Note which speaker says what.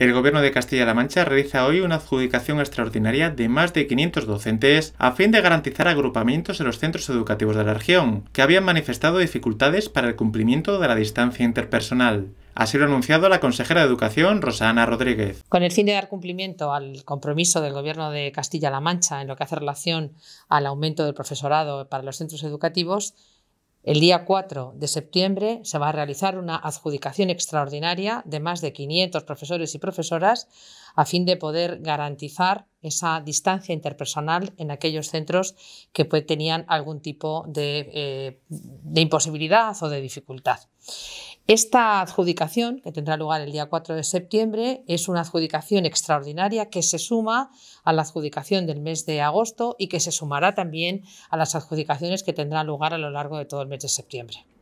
Speaker 1: El Gobierno de Castilla-La Mancha realiza hoy una adjudicación extraordinaria de más de 500 docentes a fin de garantizar agrupamientos en los centros educativos de la región, que habían manifestado dificultades para el cumplimiento de la distancia interpersonal. Así lo ha anunciado la consejera de Educación, Rosana Rodríguez.
Speaker 2: Con el fin de dar cumplimiento al compromiso del Gobierno de Castilla-La Mancha en lo que hace relación al aumento del profesorado para los centros educativos, el día 4 de septiembre se va a realizar una adjudicación extraordinaria de más de 500 profesores y profesoras a fin de poder garantizar esa distancia interpersonal en aquellos centros que pues, tenían algún tipo de, eh, de imposibilidad o de dificultad. Esta adjudicación, que tendrá lugar el día 4 de septiembre, es una adjudicación extraordinaria que se suma a la adjudicación del mes de
Speaker 3: agosto y que se sumará también a las adjudicaciones que tendrán lugar a lo largo de todo el mes de septiembre.